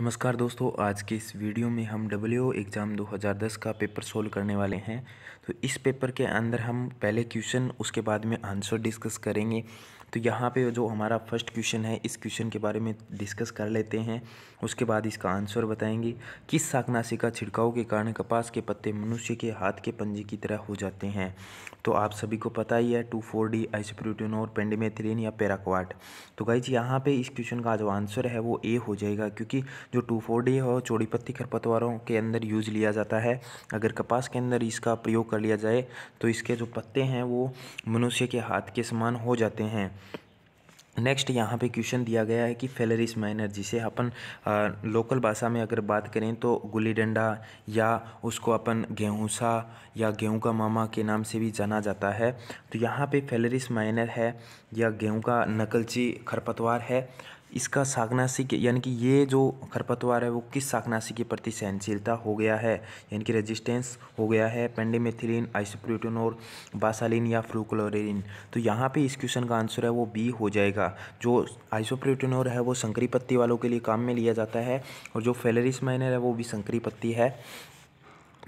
नमस्कार दोस्तों आज के इस वीडियो में हम डब्ल्यू एग्ज़ाम 2010 का पेपर सोल्व करने वाले हैं तो इस पेपर के अंदर हम पहले क्वेश्चन उसके बाद में आंसर डिस्कस करेंगे तो यहाँ पे जो हमारा फर्स्ट क्वेश्चन है इस क्वेश्चन के बारे में डिस्कस कर लेते हैं उसके बाद इसका आंसर बताएंगे किस शाकनाशी का छिड़काव के कारण कपास के पत्ते मनुष्य के हाथ के पंजे की तरह हो जाते हैं तो आप सभी को पता ही है टू फोर डी आइसप्रोटीन और या पेराक्वाट तो गाइज यहाँ पे इस क्वेश्चन का जो आंसर है वो ए हो जाएगा क्योंकि जो टू फोर डी है वो चौड़ी पत्ती खरपतवारों के अंदर यूज लिया जाता है अगर कपास के अंदर इसका प्रयोग कर लिया जाए तो इसके जो पत्ते हैं वो मनुष्य के हाथ के समान हो जाते हैं नेक्स्ट यहाँ पे क्वेश्चन दिया गया है कि फेलरिस माइनर जिसे अपन लोकल भाषा में अगर बात करें तो गुल्ली डंडा या उसको अपन गेहूँसा या गेहूँ का मामा के नाम से भी जाना जाता है तो यहाँ पे फेलरिस माइनर है या गेहूँ का नकलची खरपतवार है इसका शाकनाशी यानी कि ये जो खरपतवार है वो किस शाकनाशी के प्रति सहनशीलता हो गया है यानी कि रेजिस्टेंस हो गया है पेंडेमेथिलीन आइसोप्रोटिन और बासालिन या फ्रूक्लोरिन तो यहाँ पे इस क्वेश्चन का आंसर है वो बी हो जाएगा जो आइसोप्रोटीनोर है वो संकरी पत्ती वालों के लिए काम में लिया जाता है और जो फेलरिस माइनर है वो भी संकरी पत्ती है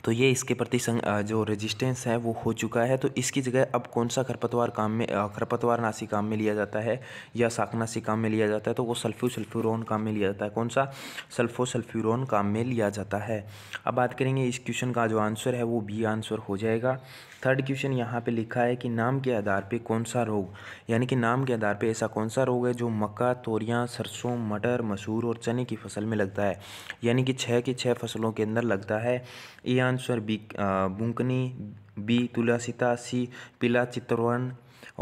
तो ये इसके प्रति संग जो रेजिस्टेंस है वो हो चुका है तो इसकी जगह अब कौन सा खरपतवार काम में खरपतवार नासी काम में लिया जाता है या साकनासी काम में लिया जाता है तो वो सल्फ्यू सल्फ्यूरोन काम में लिया जाता है कौन सा सल्फो सल्फ्यूरोन काम में लिया जाता है अब बात करेंगे इस क्वेश्चन का जो आंसर है वो बी आंसर हो जाएगा थर्ड क्वेश्चन यहाँ पे लिखा है कि नाम के आधार पे कौन सा रोग यानी कि नाम के आधार पे ऐसा कौन सा रोग है जो मक्का तोरियाँ सरसों मटर मसूर और चने की फसल में लगता है यानी कि छः की छः फसलों के अंदर लगता है ए आंसर बी बुंकनी बी तुलसीता सी पीला चित्रवर्ण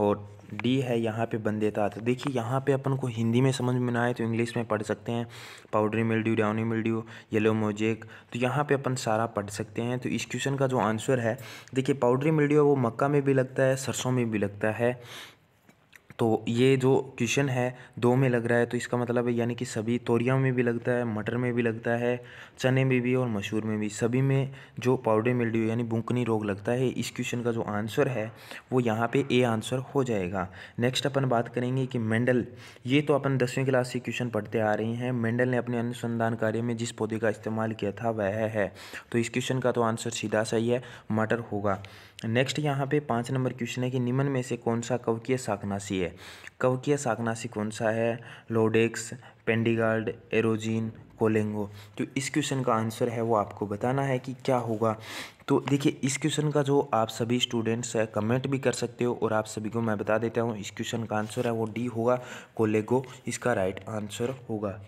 और डी है यहाँ पे बंदेता तो देखिए यहाँ पे अपन को हिंदी में समझ में ना आए तो इंग्लिश में पढ़ सकते हैं powdery mildew downy mildew yellow mosaic तो यहाँ पे अपन सारा पढ़ सकते हैं तो इस क्वेश्चन का जो आंसर है देखिए पाउडरी मिल्ड्यू वो मक्का में भी लगता है सरसों में भी लगता है तो ये जो क्वेश्चन है दो में लग रहा है तो इसका मतलब है यानी कि सभी तोरिया में भी लगता है मटर में भी लगता है चने में भी और मसूर में भी सभी में जो पाउडर मिल्ड्यू यानी बुंकनी रोग लगता है इस क्वेश्चन का जो आंसर है वो यहाँ पे ए आंसर हो जाएगा नेक्स्ट अपन बात करेंगे कि मेंडल ये तो अपन दसवीं क्लास से क्वेश्चन पढ़ते आ रहे हैं मेंडल ने अपने अनुसंधान कार्य में जिस पौधे का इस्तेमाल किया था वह है तो इस क्वेश्चन का तो आंसर सीधा सही है मटर होगा नेक्स्ट यहाँ पे पाँच नंबर क्वेश्चन है कि निम्न में से कौन सा कवकीय शाकनाशी है कवकीय शाकनाशी कौन सा है लोडेक्स पेंडिगार्ड एरोजीन कोलेंगो तो इस क्वेश्चन का आंसर है वो आपको बताना है कि क्या होगा तो देखिए इस क्वेश्चन का जो आप सभी स्टूडेंट्स है कमेंट भी कर सकते हो और आप सभी को मैं बता देता हूँ इस क्वेश्चन का आंसर है वो डी होगा कोलेगो इसका राइट आंसर होगा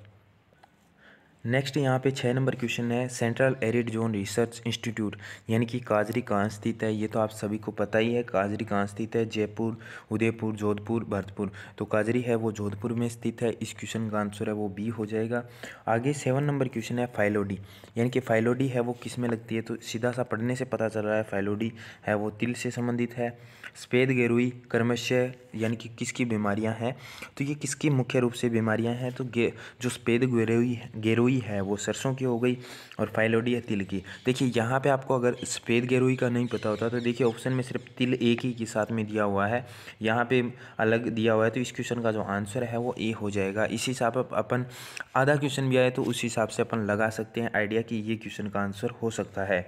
नेक्स्ट यहाँ पे छः नंबर क्वेश्चन है central arid zone research institute यानी कि काजरी कहाँ स्थित है ये तो आप सभी को पता ही है काजरी कहाँ स्थित है जयपुर उदयपुर जोधपुर भरतपुर तो काजरी है वो जोधपुर में स्थित है इस क्वेश्चन का आंसर है वो बी हो जाएगा आगे सेवन नंबर क्वेश्चन है फाइलोडी यानी कि फाइलोडी है वो किस में लगती है तो सीधा सा पढ़ने से पता चल रहा है फाइलोडी है वो तिल से संबंधित है स्पेद गेरुई कर्मश्य यानी कि किसकी बीमारियाँ हैं तो ये किसकी मुख्य रूप से बीमारियाँ हैं तो जो स्पेद गेरुई गेरुई गेरोई है वो सरसों की हो गई और फाइलोडी है तिल की देखिए यहाँ पे आपको अगर सफ़ेद गेरोई का नहीं पता होता तो देखिए ऑप्शन में सिर्फ तिल एक ही के साथ में दिया हुआ है यहाँ पे अलग दिया हुआ है तो इस क्वेश्चन का जो आंसर है वो ए हो जाएगा इसी हिसाब अपन आधा क्वेश्चन भी आए तो उस हिसाब से अपन लगा सकते हैं आइडिया कि ये क्वेश्चन का आंसर हो सकता है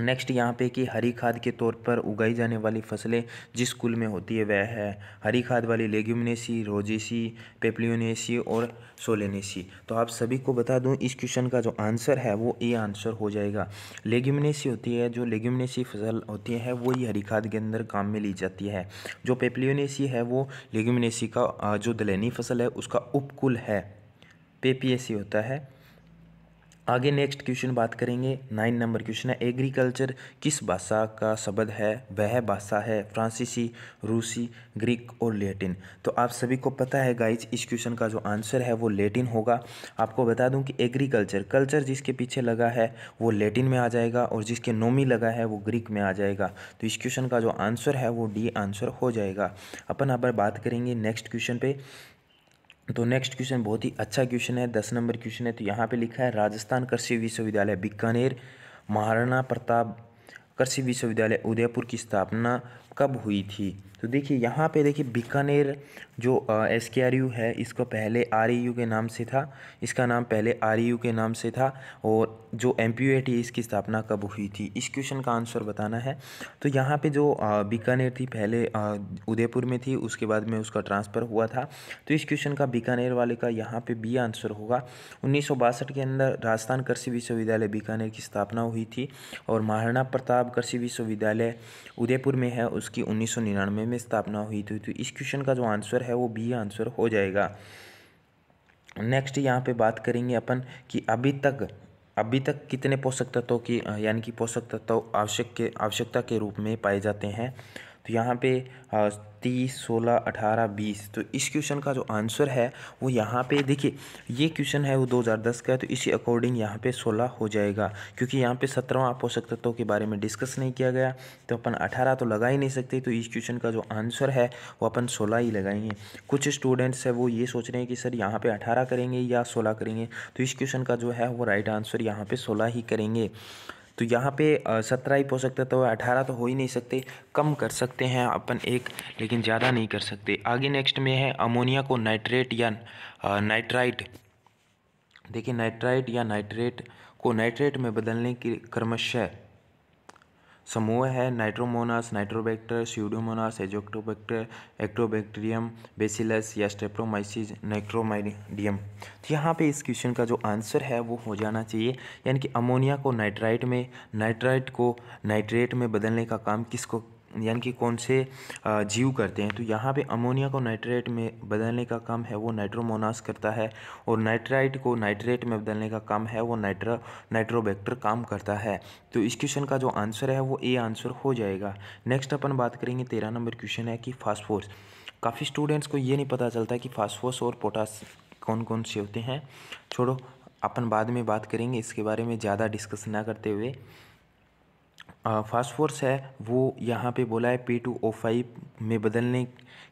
नेक्स्ट यहाँ पे कि हरी खाद के तौर पर उगाई जाने वाली फसलें जिस कुल में होती है वह है हरी खाद वाली लेग्यूमनेसी रोजेसी पेपलियोनेसी और सोलेनेसी तो आप सभी को बता दूं इस क्वेश्चन का जो आंसर है वो ए आंसर हो जाएगा लेग्यूमनेसी होती है जो लेग्यूमनेसी फसल होती है वो ही हरी खाद के अंदर काम में ली जाती है जो पेपलियोनेसी है वो लेग्यूमनेसी का जो दलहनी फसल है उसका उपकुल है पेपीएसी होता है आगे नेक्स्ट क्वेश्चन बात करेंगे नाइन नंबर क्वेश्चन है एग्रीकल्चर किस भाषा का शब्द है वह भाषा है फ्रांसीसी रूसी ग्रीक और लेटिन तो आप सभी को पता है गाइज इस क्वेश्चन का जो आंसर है वो लेटिन होगा आपको बता दूं कि एग्रीकल्चर कल्चर जिसके पीछे लगा है वो लेटिन में आ जाएगा और जिसके नोमी लगा है वो ग्रीक में आ जाएगा तो इस क्वेश्चन का जो आंसर है वो डी आंसर हो जाएगा अपन यहाँ पर बात करेंगे नेक्स्ट क्वेश्चन पर तो नेक्स्ट क्वेश्चन बहुत ही अच्छा क्वेश्चन है दस नंबर क्वेश्चन है तो यहाँ पे लिखा है राजस्थान कृषि विश्वविद्यालय बीकानेर महाराणा प्रताप कृषि विश्वविद्यालय उदयपुर की स्थापना कब हुई थी तो देखिए यहाँ पे देखिए बीकानेर जो एस के आर यू है इसको पहले आर यू के नाम से था इसका नाम पहले आर यू के नाम से था और जो M P U A T इसकी स्थापना कब हुई थी इस क्वेश्चन का आंसर बताना है तो यहाँ पे जो बीकानेर थी पहले उदयपुर में थी उसके बाद में उसका ट्रांसफ़र हुआ था तो इस क्वेश्चन का बीकानेर वाले का यहाँ पर बी आंसर होगा उन्नीस के अंदर राजस्थान कृषि विश्वविद्यालय बीकानेर की स्थापना हुई थी और महाराणा प्रताप कृषि विश्वविद्यालय उदयपुर में है उस उसकी 1999 में स्थापना हुई थी तो इस क्वेश्चन का जो आंसर है वो बी आंसर हो जाएगा नेक्स्ट यहाँ पे बात करेंगे अपन कि अभी तक अभी तक कितने पोषक तत्वों की यानी कि पोषक तत्व आवश्यक के आवश्यकता के रूप में पाए जाते हैं तो यहाँ पे हाँ, तीस सोलह अठारह बीस तो इस क्वेश्चन का जो आंसर है वो यहाँ पे देखिए ये क्वेश्चन है वो 2010 का है तो इसी अकॉर्डिंग यहाँ पे सोलह हो जाएगा क्योंकि यहाँ पे सत्रहवा पोषक तत्वों के बारे में डिस्कस नहीं किया गया तो अपन अठारह तो लगा ही नहीं सकते तो इस क्वेश्चन का जो आंसर है वो अपन सोलह ही लगाएंगे कुछ स्टूडेंट्स है वो ये सोच रहे हैं कि सर यहाँ पर अठारह करेंगे या सोलह करेंगे तो इस क्वेश्चन का जो है वो राइट आंसर यहाँ पर सोलह ही करेंगे तो यहाँ पे सत्रह ही पोषक सकता तो अठारह तो हो ही नहीं सकते कम कर सकते हैं अपन एक लेकिन ज़्यादा नहीं कर सकते आगे नेक्स्ट में है अमोनिया को नाइट्रेट या नाइट्राइट देखिए नाइट्राइट या नाइट्रेट को नाइट्रेट में बदलने की क्रमशः समूह है nitrosomonas nitrobacter pseudomonas azotobacter acetobacterium bacillus या स्टेप्रोमाइसिस नाइट्रोमाइडियम तो यहाँ पे इस क्वेश्चन का जो आंसर है वो हो जाना चाहिए यानी कि अमोनिया को नाइट्राइट में नाइट्राइट को नाइट्रेट में बदलने का काम किसको यानी कि कौन से जीव करते हैं तो यहाँ पे अमोनिया को नाइट्रेट में बदलने का काम है वो नाइट्रोमोनास करता है और नाइट्राइट को नाइट्रेट में बदलने का काम है वो नाइट्रा नाइट्रोबैक्टर काम करता है तो इस क्वेश्चन का जो आंसर है वो ए आंसर हो जाएगा नेक्स्ट अपन बात करेंगे तेरह नंबर क्वेश्चन है कि फास्फोर्स काफ़ी स्टूडेंट्स को ये नहीं पता चलता कि फास्फोर्स और पोटास कौन कौन से होते हैं छोड़ो अपन बाद में बात करेंगे इसके बारे में ज़्यादा डिस्कस ना करते हुए फास्फोर्स है वो यहाँ पे बोला है पी टू ओ फाइव में बदलने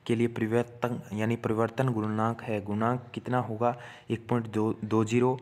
के लिए परिवर्तन यानी परिवर्तन गुणांक है गुणांक कितना होगा एक पॉइंट दो दो जीरो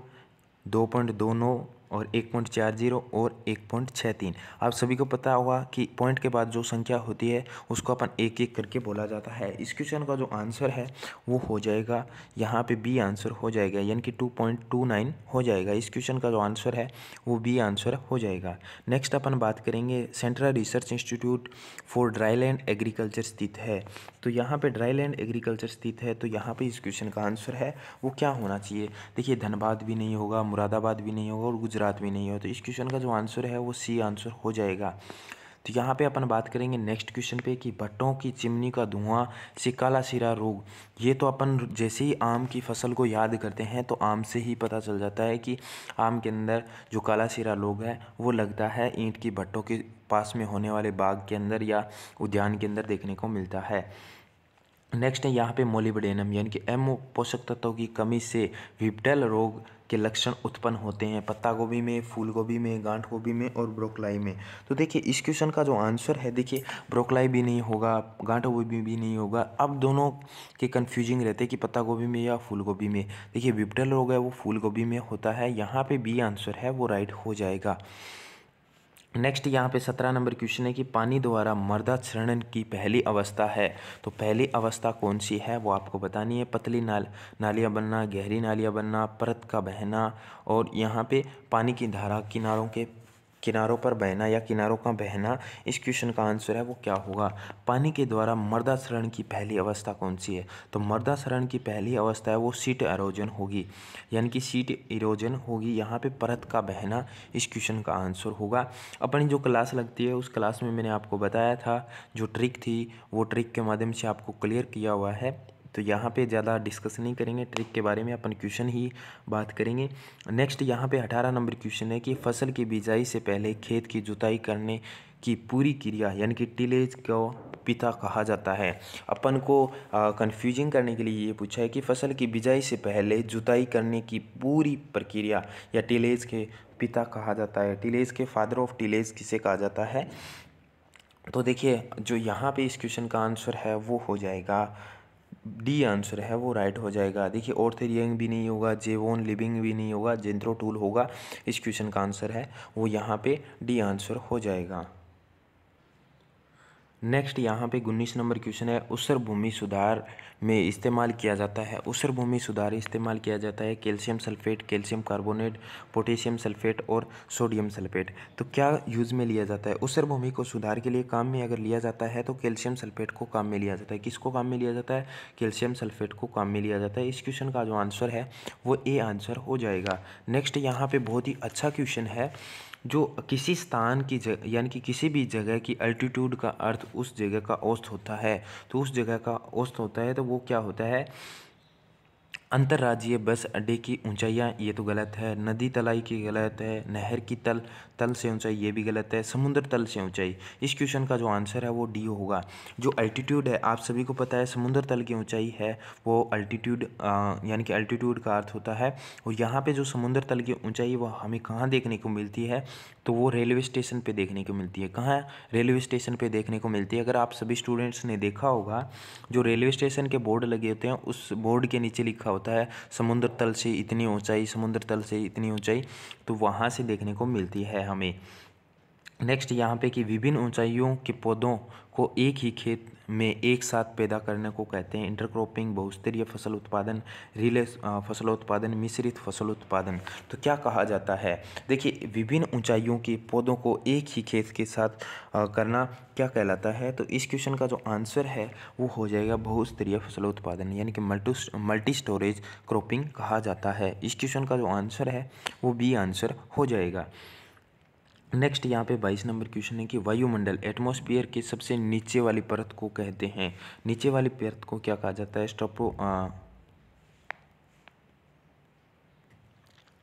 दो पॉइंट दो नौ और एक पॉइंट चार जीरो और एक पॉइंट छः तीन आप सभी को पता होगा कि पॉइंट के बाद जो संख्या होती है उसको अपन एक एक करके बोला जाता है इस क्वेश्चन का जो आंसर है वो हो जाएगा यहाँ पे बी आंसर हो जाएगा यानी कि टू पॉइंट टू नाइन हो जाएगा इस क्वेश्चन का जो आंसर है वो बी आंसर हो जाएगा नेक्स्ट अपन बात करेंगे central research institute for dryland agriculture स्थित है तो यहाँ पर ड्राई लैंड एग्रीकल्चर स्थित है तो यहाँ पर इस क्वेश्चन का आंसर है वो क्या होना चाहिए देखिए धनबाद भी नहीं होगा मुरादाबाद भी नहीं होगा और गुजरात में नहीं हो तो इस क्वेश्चन का जो आंसर है वो सी आंसर हो जाएगा तो यहाँ पे अपन बात करेंगे नेक्स्ट क्वेश्चन पे कि भट्टों की चिमनी का धुआं से काला सिरा रोग ये तो अपन जैसे ही आम की फसल को याद करते हैं तो आम से ही पता चल जाता है कि आम के अंदर जो काला सिरा रोग है वो लगता है ईंट की भट्टों के पास में होने वाले बाग के अंदर या उद्यान के अंदर देखने को मिलता है नेक्स्ट है यहाँ पे मोलिबडेनम यानी कि एम पोषक तत्वों की कमी से विपटल रोग के लक्षण उत्पन्न होते हैं पत्ता गोभी में फूल गोभी में गांठ गोभी में और ब्रोकलाई में तो देखिए इस क्वेश्चन का जो आंसर है देखिए ब्रोकलाई भी नहीं होगा गांठ गोभी भी नहीं होगा अब दोनों के कंफ्यूजिंग रहते हैं कि पत्ता गोभी में या फूल गोभी में देखिए विपटल रोग है वो फूल गोभी में होता है यहाँ पर बी आंसर है वो राइट हो जाएगा नेक्स्ट यहाँ पे सत्रह नंबर क्वेश्चन है कि पानी द्वारा मर्दा मर्दाक्षरण की पहली अवस्था है तो पहली अवस्था कौन सी है वो आपको बतानी है पतली नाल नालियाँ बनना गहरी नालियाँ बनना परत का बहना और यहाँ पे पानी की धारा किनारों के किनारों पर बहना या किनारों का बहना इस क्वेश्चन का आंसर है वो क्या होगा पानी के द्वारा शरण की पहली अवस्था कौन सी है तो शरण की पहली अवस्था है वो सीट एरोजन होगी यानी कि सीट इरोजन होगी यहाँ पे परत का बहना इस क्वेश्चन का आंसर होगा अपनी जो क्लास लगती है उस क्लास में मैंने आपको बताया था जो ट्रिक थी वो ट्रिक के माध्यम से आपको क्लियर किया हुआ है तो यहाँ पे ज़्यादा डिस्कस नहीं करेंगे ट्रिक के बारे में अपन क्वेश्चन ही बात करेंगे नेक्स्ट यहाँ पे अठारह नंबर क्वेश्चन है कि फसल की बिजाई से पहले खेत की जुताई करने की पूरी क्रिया यानी कि टिलेज को पिता कहा जाता है अपन को कंफ्यूजिंग करने के लिए ये पूछा है कि फसल की बिजाई से पहले जुताई करने की पूरी प्रक्रिया या टिलेज के पिता कहा जाता है टिलेज के फादर ऑफ टिलेज किसे कहा जाता है तो देखिए जो यहाँ पे इस क्वेश्चन का आंसर है वो हो जाएगा डी आंसर है वो राइट हो जाएगा देखिए ओर्थेरियंग भी नहीं होगा जेवोन लिविंग भी नहीं होगा जेंथ्रो टूल होगा इस क्वेश्चन का आंसर है वो यहाँ पे डी आंसर हो जाएगा नेक्स्ट यहाँ पे उन्नीस नंबर क्वेश्चन है उसर भूमि सुधार में इस्तेमाल किया जाता है उसर भूमि सुधार इस्तेमाल किया जाता है calcium sulphate calcium carbonate potassium sulphate और सोडियम सल्फेट तो क्या यूज़ में लिया जाता है उसर भूमि को सुधार के लिए काम में अगर लिया जाता है तो कैल्शियम सल्फेट को काम में लिया जाता है किसको काम में लिया जाता है कैल्शियम सल्फेट को काम में लिया जाता है इस क्वेश्चन का जो आंसर है वो ए आंसर हो जाएगा नेक्स्ट यहाँ पर बहुत ही अच्छा क्वेश्चन है जो किसी स्थान की जगह यानी कि किसी भी जगह की अल्टीट्यूड का अर्थ उस जगह का औसत होता है तो उस जगह का औसत होता है तो वो क्या होता है अंतर्राज्यीय बस अड्डे की ऊंचाइयाँ ये तो गलत है नदी तलाई की गलत है नहर की तल तल से ऊंचाई ये भी गलत है समुद्र तल से ऊंचाई इस क्वेश्चन का जो आंसर है वो डी होगा जो अल्टीट्यूड है आप सभी को पता है समुद्र तल की ऊंचाई है वो अल्टीट्यूड यानी कि अल्टीट्यूड का अर्थ होता है और यहाँ पर जो समुद्र तल की ऊँचाई वो हमें कहाँ देखने को मिलती है तो वो रेलवे स्टेशन पर देखने को मिलती है कहाँ रेलवे स्टेशन पर देखने को मिलती है अगर आप सभी स्टूडेंट्स ने देखा होगा जो रेलवे स्टेशन के बोर्ड लगे होते हैं उस बोर्ड के नीचे लिखा होता है होता है समुद्र तल से इतनी ऊंचाई समुद्र तल से इतनी ऊंचाई तो वहाँ से देखने को मिलती है हमें नेक्स्ट यहाँ पे कि विभिन्न ऊंचाइयों के पौधों को एक ही खेत में एक साथ पैदा करने को कहते हैं इंटरक्रॉपिंग बहुस्तरीय फसल उत्पादन रिले फसल उत्पादन मिश्रित फसल उत्पादन तो क्या कहा जाता है देखिए विभिन्न ऊंचाइयों के पौधों को एक ही खेत के साथ करना क्या कहलाता है तो इस क्वेश्चन का जो आंसर है वो हो जाएगा बहुस्तरीय फसल उत्पादन यानी कि मल्टी मल्टी स्टोरेज क्रॉपिंग कहा जाता है इस क्वेश्चन का जो आंसर है वो बी आंसर हो जाएगा नेक्स्ट यहाँ पे बाईस नंबर क्वेश्चन है कि वायुमंडल एटमॉस्फेयर के सबसे नीचे वाली परत को कहते हैं नीचे वाली परत को क्या कहा जाता है स्टोपो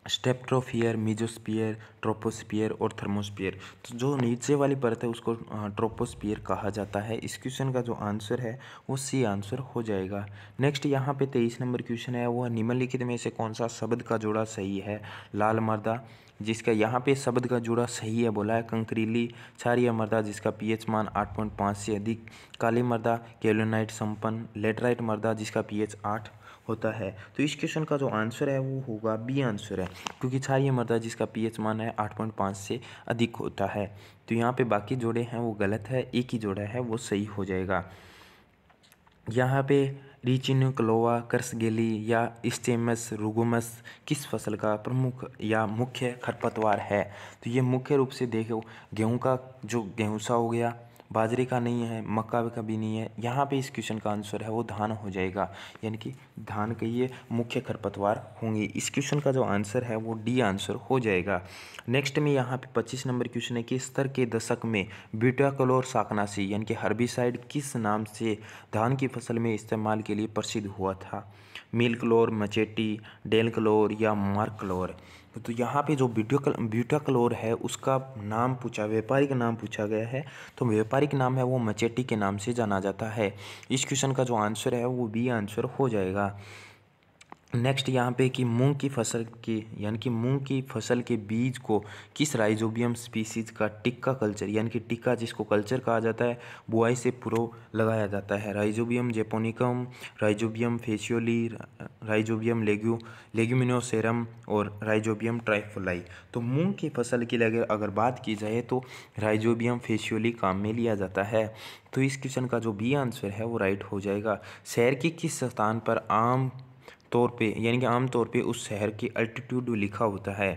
स्टेप्ट्रोफियर मीजोस्पियर ट्रोपोस्पियर और थर्मोस्पियर तो जो नीचे वाली परत है उसको ट्रोपोस्पियर कहा जाता है इस क्वेश्चन का जो आंसर है वो सी आंसर हो जाएगा नेक्स्ट यहाँ पे तेईस नंबर क्वेश्चन है वो निम्नलिखित में से कौन सा शब्द का जोड़ा सही है लाल मर्दा जिसका यहाँ पे शब्द का जोड़ा सही है बोला है कंक्रीली क्षारिय मर्दा जिसका पीएच मान 8.5 से अधिक काली मर्दा कैलोनाइट संपन्न लेटराइट मर्दा जिसका पीएच आठ होता है तो इस क्वेश्चन का जो आंसर है वो होगा बी आंसर है क्योंकि क्षारीय मृदा जिसका एच मान है आठ पॉइंट पाँच से अधिक होता है तो यहाँ पे बाकी जोड़े हैं वो गलत है एक ही जोड़ा है वो सही हो जाएगा यहाँ पे रिचिन क्लोवा कर्सगेली या स्टेमस रुगोमस किस फसल का प्रमुख या मुख्य खरपतवार है तो ये मुख्य रूप से देखो गेहूं का जो गेहूं सा हो गया बाजरे का नहीं है मक्का का भी नहीं है यहाँ पे इस क्वेश्चन का आंसर है वो धान हो जाएगा यानी कि धान के ये मुख्य खरपतवार होंगे इस क्वेश्चन का जो आंसर है वो डी आंसर हो जाएगा नेक्स्ट में यहाँ पे पच्चीस नंबर क्वेश्चन है कि स्तर के दशक में ब्यूटाकलोर साकनासी यानी कि हर्बिसाइड किस नाम से धान की फसल में इस्तेमाल के लिए प्रसिद्ध हुआ था मिल्कलोर मचेटी डेलकलोर या मार्कलोर तो यहाँ पे जो ब्यूटो ब्यूटाक्लोर है उसका नाम पूछा व्यापारिक नाम पूछा गया है तो व्यापारिक नाम है वो मचेटी के नाम से जाना जाता है इस क्वेश्चन का जो आंसर है वो बी आंसर हो जाएगा नेक्स्ट यहाँ पे कि मूंग की फसल की यानी कि मूंग की फसल के बीज को किस राइजोबियम स्पीसीज का टिक्का कल्चर यानी कि टिक्का जिसको कल्चर कहा जाता है बुआई से पुरो लगाया जाता है rhizobium japonicum rhizobium phaseoli rhizobium legume leguminosarum और राइजोबियम ट्राइफोलाई तो मूंग की फसल की लगे अगर बात की जाए तो राइजोबियम फेशियोली काम में लिया जाता है तो इस क्वेश्चन का जो बी आंसर है वो राइट हो जाएगा शहर के किस स्थान पर आम तौर पे यानी कि आम तौर पे उस शहर की अल्टीट्यूड लिखा होता है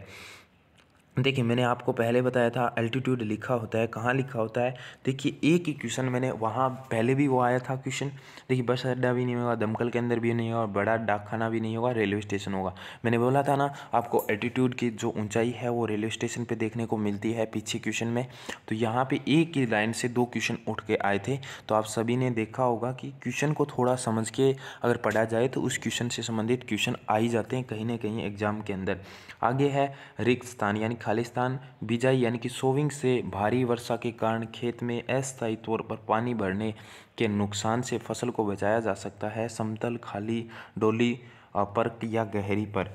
देखिए मैंने आपको पहले बताया था एल्टीट्यूड लिखा होता है कहाँ लिखा होता है देखिए एक ही क्वेश्चन मैंने वहाँ पहले भी वो आया था क्वेश्चन देखिए बस अड्डा भी नहीं होगा दमकल के अंदर भी नहीं होगा बड़ा डाकखाना भी नहीं होगा रेलवे स्टेशन होगा मैंने बोला था ना आपको एल्टीट्यूड की जो ऊंचाई है वो रेलवे स्टेशन पर देखने को मिलती है पीछे क्वेश्चन में तो यहाँ पर एक ही लाइन से दो क्वेश्चन उठ के आए थे तो आप सभी ने देखा होगा कि क्वेश्चन को थोड़ा समझ के अगर पढ़ा जाए तो उस क्वेश्चन से संबंधित क्वेश्चन आ ही जाते हैं कहीं ना कहीं एग्जाम के अंदर आगे है रिक्त स्थान यानी खालिस्तान बिजाई यानी कि सोविंग से भारी वर्षा के कारण खेत में अस्थायी तौर पर पानी भरने के नुकसान से फसल को बचाया जा सकता है समतल खाली डोली पर या गहरी पर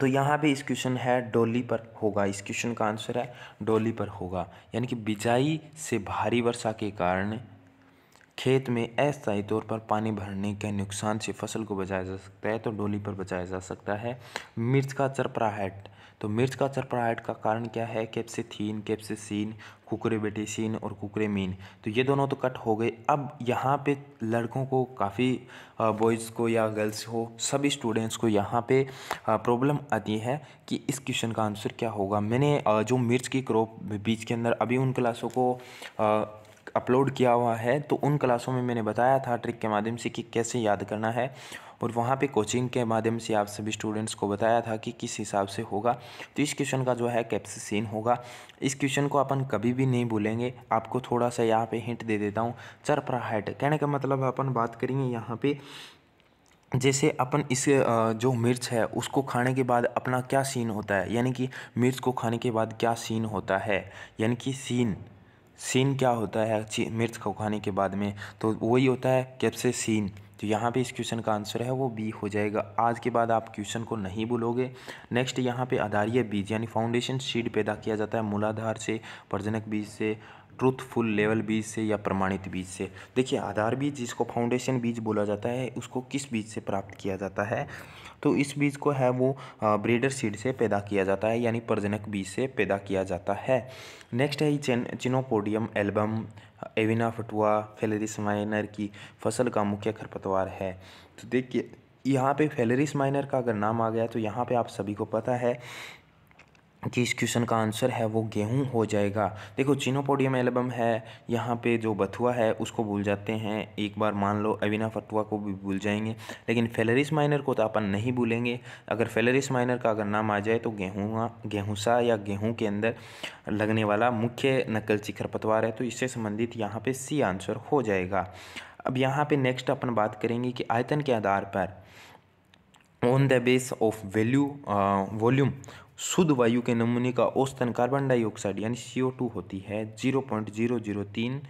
तो यहाँ पे इस क्वेश्चन है डोली पर होगा इस क्वेश्चन का आंसर है डोली पर होगा यानी कि बिजाई से भारी वर्षा के कारण खेत में अस्थायी तौर पर पानी भरने के नुकसान से फसल को बचाया जा सकता है तो डोली पर बचाया जा सकता है मिर्च का चरपराहट तो मिर्च का सरप्राइड का कारण क्या है कैप्सिथीन कैप्सिसिन कुकरेबेटिसिन और कुकरेमीन तो ये दोनों तो कट हो गए अब यहाँ पे लड़कों को काफ़ी बॉयज़ को या गर्ल्स हो सभी स्टूडेंट्स को यहाँ पे प्रॉब्लम आती है कि इस क्वेश्चन का आंसर क्या होगा मैंने जो मिर्च की क्रॉप बीच के अंदर अभी उन क्लासों को अपलोड किया हुआ है तो उन क्लासों में मैंने बताया था ट्रिक के माध्यम से कि कैसे याद करना है और वहाँ पे कोचिंग के माध्यम से आप सभी स्टूडेंट्स को बताया था कि किस हिसाब से होगा तो इस क्वेश्चन का जो है सीन होगा इस क्वेश्चन को अपन कभी भी नहीं भूलेंगे आपको थोड़ा सा यहाँ पे हिंट दे देता हूँ चरपरा हाइट कहने का मतलब अपन बात करेंगे यहाँ पे जैसे अपन इस जो मिर्च है उसको खाने के बाद अपना क्या सीन होता है यानी कि मिर्च को खाने के बाद क्या सीन होता है यानी कि सीन सीन क्या होता है मिर्च को खाने के बाद में तो वही होता है कैप्सिसिन सीन तो यहाँ पे इस क्वेश्चन का आंसर है वो बी हो जाएगा आज के बाद आप क्वेश्चन को नहीं भूलोगे नेक्स्ट यहाँ पे आधारीय बीज यानी फाउंडेशन सीड पैदा किया जाता है मूलाधार से प्रजनक बीज से ट्रूथफुल लेवल बीज से या प्रमाणित बीज से देखिए आधार बीज जिसको फाउंडेशन बीज बोला जाता है उसको किस बीज से प्राप्त किया जाता है तो इस बीज को है वो ब्रीडर सीड से पैदा किया जाता है यानी प्रजनक बीज से पैदा किया जाता है नेक्स्ट है chin chenopodium album avena fatua phalaris minor की फसल का मुख्य खरपतवार है तो देखिए यहाँ पे फेलेरिस माइनर का अगर नाम आ गया तो यहाँ पे आप सभी को पता है कि इस क्वेश्चन का आंसर है वो गेहूं हो जाएगा देखो चिनोपोडियम एल्बम है यहाँ पे जो बथुआ है उसको भूल जाते हैं एक बार मान लो अविना फतुआ को भी भूल जाएंगे लेकिन फेलरिस माइनर को तो अपन नहीं भूलेंगे अगर फेलरिस माइनर का अगर नाम आ जाए तो गेहूँ गेहूँसा या गेहूँ के अंदर लगने वाला मुख्य नकल चिखर पतवार है तो इससे संबंधित यहाँ पर सी आंसर हो जाएगा अब यहाँ पर नेक्स्ट अपन बात करेंगे कि आयतन के आधार पर on the base of value volume शुद्ध वायु के नमूने का औसतन कार्बन डाइऑक्साइड यानी सी टू होती है जीरो पॉइंट जीरो जीरो तीन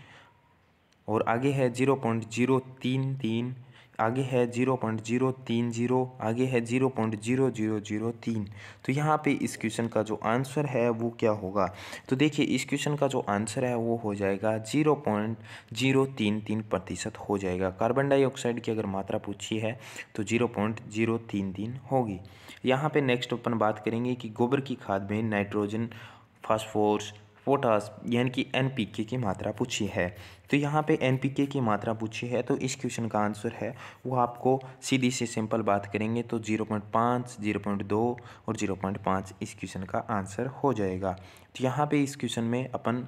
और आगे है जीरो पॉइंट जीरो तीन तीन आगे है जीरो पॉइंट जीरो तीन जीरो आगे है zero point zero zero zero तीन तो यहाँ पे इस क्वेश्चन का जो आंसर है वो क्या होगा तो देखिए इस क्वेश्चन का जो आंसर है वो हो जाएगा जीरो पॉइंट जीरो तीन तीन प्रतिशत हो जाएगा कार्बन डाइऑक्साइड की अगर मात्रा पूछी है तो जीरो पॉइंट जीरो तीन तीन होगी यहाँ पे नेक्स्ट अपन बात करेंगे कि गोबर की खाद में नाइट्रोजन फास्फोर्स पोटास यानी कि एन की मात्रा पूछी है तो यहाँ पे एन की मात्रा पूछी है तो इस क्वेश्चन का आंसर है वो आपको सीधी सी सिंपल बात करेंगे तो 0.5, 0.2 और 0.5 इस क्वेश्चन का आंसर हो जाएगा तो यहाँ पे इस क्वेश्चन में अपन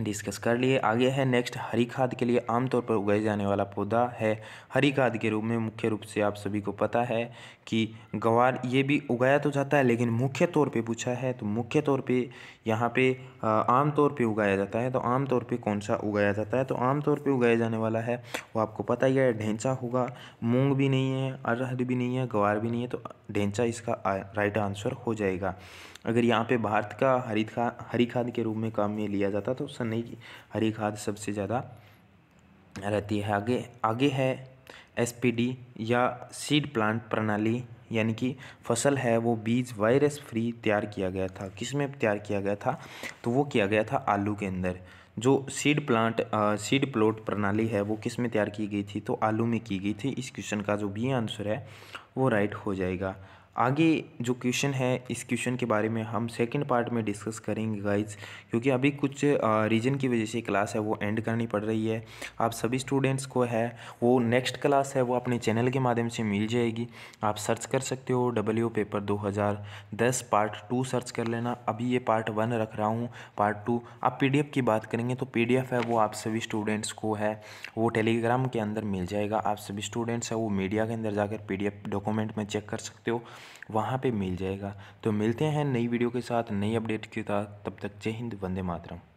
डिस्कस कर लिए आगे है नेक्स्ट हरी खाद के लिए आमतौर पर उगाए जाने वाला पौधा है हरी खाद के रूप में मुख्य रूप से आप सभी को पता है कि गवार ये भी उगाया तो जाता है लेकिन मुख्य तौर पे पूछा है तो मुख्य तौर पे यहाँ पे आम तौर पे उगाया जाता है तो आम तौर पे कौन सा उगाया जाता है तो आम तौर पर उगाया जाने वाला है वो आपको पता ही है ढेंचा होगा मूँग भी नहीं है अरहर भी नहीं है गवार भी नहीं है तो ढेंचा इसका राइट आंसर हो जाएगा अगर यहाँ पे भारत का हरित खाद हरी खाद के रूप में काम में लिया जाता तो सन्नी की हरी खाद सबसे ज़्यादा रहती है आगे आगे है एसपीडी या सीड प्लांट प्रणाली यानी कि फसल है वो बीज वायरस फ्री तैयार किया गया था किस में तैयार किया गया था तो वो किया गया था आलू के अंदर जो सीड प्लांट आ, सीड प्लॉट प्रणाली है वो किस में तैयार की गई थी तो आलू में की गई थी इस क्वेश्चन का जो बी आंसर है वो राइट हो जाएगा आगे जो क्वेश्चन है इस क्वेश्चन के बारे में हम सेकंड पार्ट में डिस्कस करेंगे गाइस क्योंकि अभी कुछ रीज़न की वजह से क्लास है वो एंड करनी पड़ रही है आप सभी स्टूडेंट्स को है वो नेक्स्ट क्लास है वो अपने चैनल के माध्यम से मिल जाएगी आप सर्च कर सकते हो W paper 2010 part two search कर लेना अभी ये पार्ट वन रख रहा हूँ पार्ट टू आप पी की बात करेंगे तो पी है वो आप सभी स्टूडेंट्स को है वो टेलीग्राम के अंदर मिल जाएगा आप सभी स्टूडेंट्स है वो मीडिया के अंदर जाकर पी डॉक्यूमेंट में चेक कर सकते हो वहाँ पे मिल जाएगा तो मिलते हैं नई वीडियो के साथ नई अपडेट के साथ तब तक जय हिंद वंदे मातरम